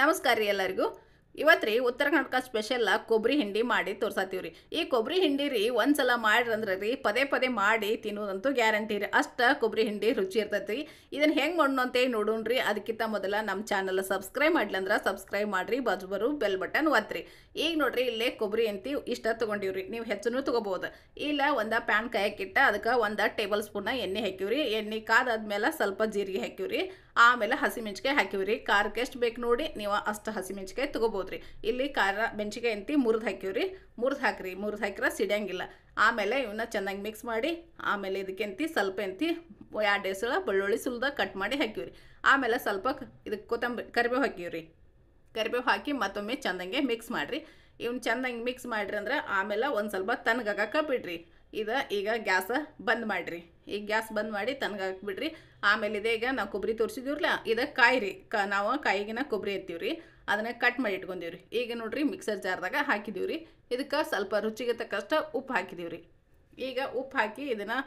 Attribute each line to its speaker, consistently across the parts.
Speaker 1: ನಮಸ್ಕಾರ ರೀ ಎಲ್ಲರಿಗೂ ಇವತ್ತು ರೀ ಉತ್ತರ ಕರ್ನಾಟಕ ಸ್ಪೆಷಲ್ ಕೊಬ್ಬರಿ ಹಿಂಡಿ ಮಾಡಿ ತೋರಿಸತ್ತೀವಿ ರೀ ಈ ಕೊಬ್ಬರಿ ಹಿಂಡಿ ರೀ ಒಂದ್ಸಲ ಅಂದ್ರೆ ರೀ ಪದೇ ಪದೇ ಮಾಡಿ ತಿನ್ನೋದಂತೂ ಗ್ಯಾರಂಟಿ ರೀ ಅಷ್ಟು ಕೊಬ್ಬರಿ ಹಿಂಡಿ ರುಚಿ ಇರ್ತೈತಿ ರೀ ಇದನ್ನು ಹೆಂಗೆ ಮಾಡೋಣ ಅಂತ ನೋಡೋಣ ರೀ ಅದಕ್ಕಿಂತ ಮೊದಲ ನಮ್ಮ ಚಾನಲ್ ಸಬ್ಸ್ಕ್ರೈಬ್ ಮಾಡ್ಲಂದ್ರೆ ಸಬ್ಸ್ಕ್ರೈಬ್ ಮಾಡಿರಿ ಬಾಜು ಬೆಲ್ ಬಟನ್ ಒತ್ತಿರಿ ಈಗ ನೋಡಿರಿ ಇಲ್ಲೇ ಕೊಬ್ಬರಿ ಅಂತಿ ಇಷ್ಟ ತೊಗೊಂಡಿವ್ರಿ ನೀವು ಹೆಚ್ಚು ತೊಗೋಬೋದು ಇಲ್ಲ ಒಂದು ಪ್ಯಾನ್ ಕಾಯಕ್ಕಿಟ್ಟ ಅದಕ್ಕೆ ಒಂದು ಟೇಬಲ್ ಸ್ಪೂನ ಎಣ್ಣೆ ಹಾಕಿವ್ರಿ ಎಣ್ಣೆ ಕಾದಾದ್ಮೇಲೆ ಸ್ವಲ್ಪ ಜೀರಿಗೆ ಹಾಕಿವ್ರಿ ಆಮೇಲೆ ಹಸಿಮೆಣ್ಸಿಕಾಯಿ ಹಾಕಿವ್ರಿ ಖಾರಕ್ಕೆ ಎಷ್ಟು ಬೇಕು ನೋಡಿ ನೀವು ಅಷ್ಟು ಹಸಿಮೆಣ್ಸಿಕಾಯಿ ತೊಗೋಬೋದು ಇಲ್ಲಿ ಖಾರ ಮೆಣಸಿಕಾಯಿ ಅಂತಿ ಮುರಿದು ಹಾಕಿವ್ರಿ ಮುರಿದು ಹಾಕಿರಿ ಮುರಿದು ಹಾಕಿರ ಸಿಡಿಯಂಗಿಲ್ಲ ಆಮೇಲೆ ಇವನ್ನ ಚೆನ್ನಾಗಿ ಮಿಕ್ಸ್ ಮಾಡಿ ಆಮೇಲೆ ಇದಕ್ಕೆ ಎಂತಿ ಸ್ವಲ್ಪ ಎಂತಿ ಎರಡು ಎಸಳ ಬೆಳ್ಳುಳ್ಳಿ ಸುಲ್ದ ಕಟ್ ಮಾಡಿ ಹಾಕಿವ್ರಿ ಆಮೇಲೆ ಸ್ವಲ್ಪ ಇದಕ್ಕೆ ಕೊತ್ತಂಬರಿ ಕರಿಬೇವು ಹಾಕಿವ್ರಿ ಕರಿಬೇವು ಹಾಕಿ ಮತ್ತೊಮ್ಮೆ ಚೆಂದಂಗೆ ಮಿಕ್ಸ್ ಮಾಡಿರಿ ಇವ್ನ ಚೆಂದಂಗೆ ಮಿಕ್ಸ್ ಮಾಡಿರಿ ಅಂದ್ರೆ ಆಮೇಲೆ ಒಂದು ಸ್ವಲ್ಪ ತಣ್ಣಗಾಗಕ್ಕೆ ಬಿಡ್ರಿ ಇದು ಈಗ ಗ್ಯಾಸ ಬಂದ್ ಮಾಡಿರಿ ಈಗ ಗ್ಯಾಸ್ ಬಂದ್ ಮಾಡಿ ತನಗೆ ಹಾಕ್ಬಿಡ್ರಿ ಆಮೇಲೆ ಇದೇ ಈಗ ನಾವು ಕೊಬ್ಬರಿ ತೋರಿಸಿದಿವ್ರಲ್ಲ ಇದಕ್ಕೆ ಕಾಯಿ ರೀ ಕ ನಾವು ಕಾಯಿಗಿನ ಕೊಬ್ಬರಿ ಎತ್ತೀವಿ ರೀ ಅದನ್ನು ಕಟ್ ಮಾಡಿ ಇಟ್ಕೊಂಡಿವ್ರಿ ಈಗ ನೋಡ್ರಿ ಮಿಕ್ಸರ್ ಜಾರ್ದಾಗ ಹಾಕಿದೀವಿ ರೀ ಇದಕ್ಕೆ ಸ್ವಲ್ಪ ರುಚಿಗೆ ತಕ್ಕಷ್ಟು ಉಪ್ಪು ಹಾಕಿದೀವಿ ರೀ ಈಗ ಉಪ್ಪು ಹಾಕಿ ಇದನ್ನು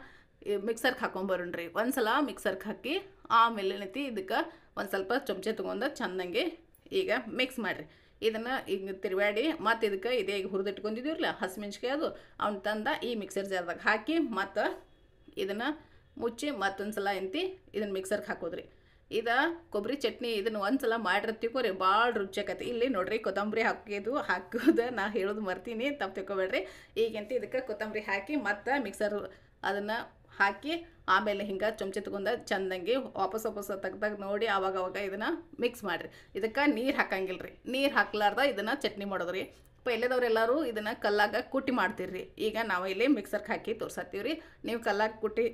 Speaker 1: ಮಿಕ್ಸರ್ಗೆ ಹಾಕೊಂಬರೋಣ ರೀ ಒಂದು ಸಲ ಮಿಕ್ಸರ್ಗೆ ಹಾಕಿ ಆಮೇಲೆ ಏನೈತಿ ಇದಕ್ಕೆ ಒಂದು ಸ್ವಲ್ಪ ಚಮಚೆ ತೊಗೊಂಡು ಚೆಂದಂಗೆ ಈಗ ಮಿಕ್ಸ್ ಮಾಡಿರಿ ಇದನ್ನು ಈಗ ತಿರುವಾಡಿ ಮತ್ತು ಇದಕ್ಕೆ ಇದೇ ಈಗ ಹುರಿದಿಟ್ಕೊಂಡಿದ್ದೀವ್ರಲ್ಲ ಹಸಿಮೆಣ್ಸಿಕಾಯಿ ಅದು ಅವ್ನು ತಂದ ಈ ಮಿಕ್ಸರ್ ಜಾರ್ದಾಗ ಹಾಕಿ ಮತ್ತು ಇದನ್ನು ಮುಚ್ಚಿ ಮತ್ತೊಂದು ಸಲ ಎಂತಿ ಇದನ್ನು ಮಿಕ್ಸರ್ಗೆ ಹಾಕೋದ್ರಿ ಇದು ಕೊಬ್ಬರಿ ಚಟ್ನಿ ಇದನ್ನು ಒಂದು ಸಲ ಮಾಡಿರ್ತೀವೋ ರೀ ಭಾಳ ರುಚಿಯಾಕತಿ ಇಲ್ಲಿ ನೋಡ್ರಿ ಕೊತ್ತಂಬರಿ ಹಾಕಿದು ಹಾಕೋದು ನಾ ಹೇಳೋದು ಮರ್ತೀನಿ ತಪ್ಪು ತಿಳ್ಕೊಬೇಡ್ರಿ ಈಗಂತ ಇದಕ್ಕೆ ಕೊತ್ತಂಬರಿ ಹಾಕಿ ಮತ್ತು ಮಿಕ್ಸರ್ ಅದನ್ನು ಹಾಕಿ ಆಮೇಲೆ ಹಿಂಗೆ ಚಮಚ ತಗೊಂಡು ಚಂದಂಗೆ ವಾಪಸ್ ವಾಪಸ್ ತೆಗ್ದಾಗ ನೋಡಿ ಆವಾಗ ಅವಾಗ ಇದನ್ನು ಮಿಕ್ಸ್ ಮಾಡಿರಿ ಇದಕ್ಕೆ ನೀರು ಹಾಕಂಗಿಲ್ಲ ರೀ ನೀರು ಹಾಕ್ಲಾರ್ದ ಇದನ್ನು ಚಟ್ನಿ ಮಾಡೋದ್ರಿ ಪೈಲೆದವ್ರೆಲ್ಲರೂ ಇದನ್ನು ಕಲ್ಲಾಗ ಕುಟ್ಟಿ ಮಾಡ್ತೀರಿ ಈಗ ನಾವು ಇಲ್ಲಿ ಮಿಕ್ಸರ್ಗೆ ಹಾಕಿ ತೋರ್ಸತ್ತೀವಿ ರೀ ನೀವು ಕಲ್ಲಾಗ ಕುಟ್ಟಿ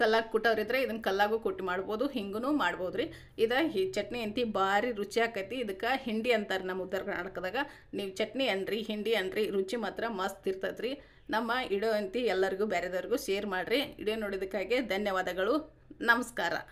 Speaker 1: ಕಲ್ಲಾಗಿ ಕುಟ್ಟೋರಿದ್ರೆ ಇದನ್ನು ಕಲ್ಲಾಗೂ ಕುಟ್ಟಿ ಮಾಡ್ಬೋದು ಹಿಂಗೂ ಮಾಡ್ಬೋದು ರೀ ಇದು ಈ ಚಟ್ನಿ ಅಂತಿ ಭಾರಿ ರುಚಿ ಆಕೈತಿ ಇದಕ್ಕೆ ಹಿಂಡಿ ಅಂತಾರೆ ನಮ್ಮ ಉತ್ತರ ಕರ್ನಾಟಕದಾಗ ನೀವು ಚಟ್ನಿ ಅನ್ರಿ ಹಿಂಡಿ ಅನ್ರಿ ರುಚಿ ಮಾತ್ರ ಮಸ್ತ್ ಇರ್ತದ್ರಿ ನಮ್ಮ ಇಡೋ ಅಂತಿ ಎಲ್ಲರಿಗೂ ಬೇರೆದವ್ರಿಗೂ ಶೇರ್ ಮಾಡಿರಿ ಇಡೋ ನೋಡಿದ್ದಕ್ಕಾಗಿ ಧನ್ಯವಾದಗಳು ನಮಸ್ಕಾರ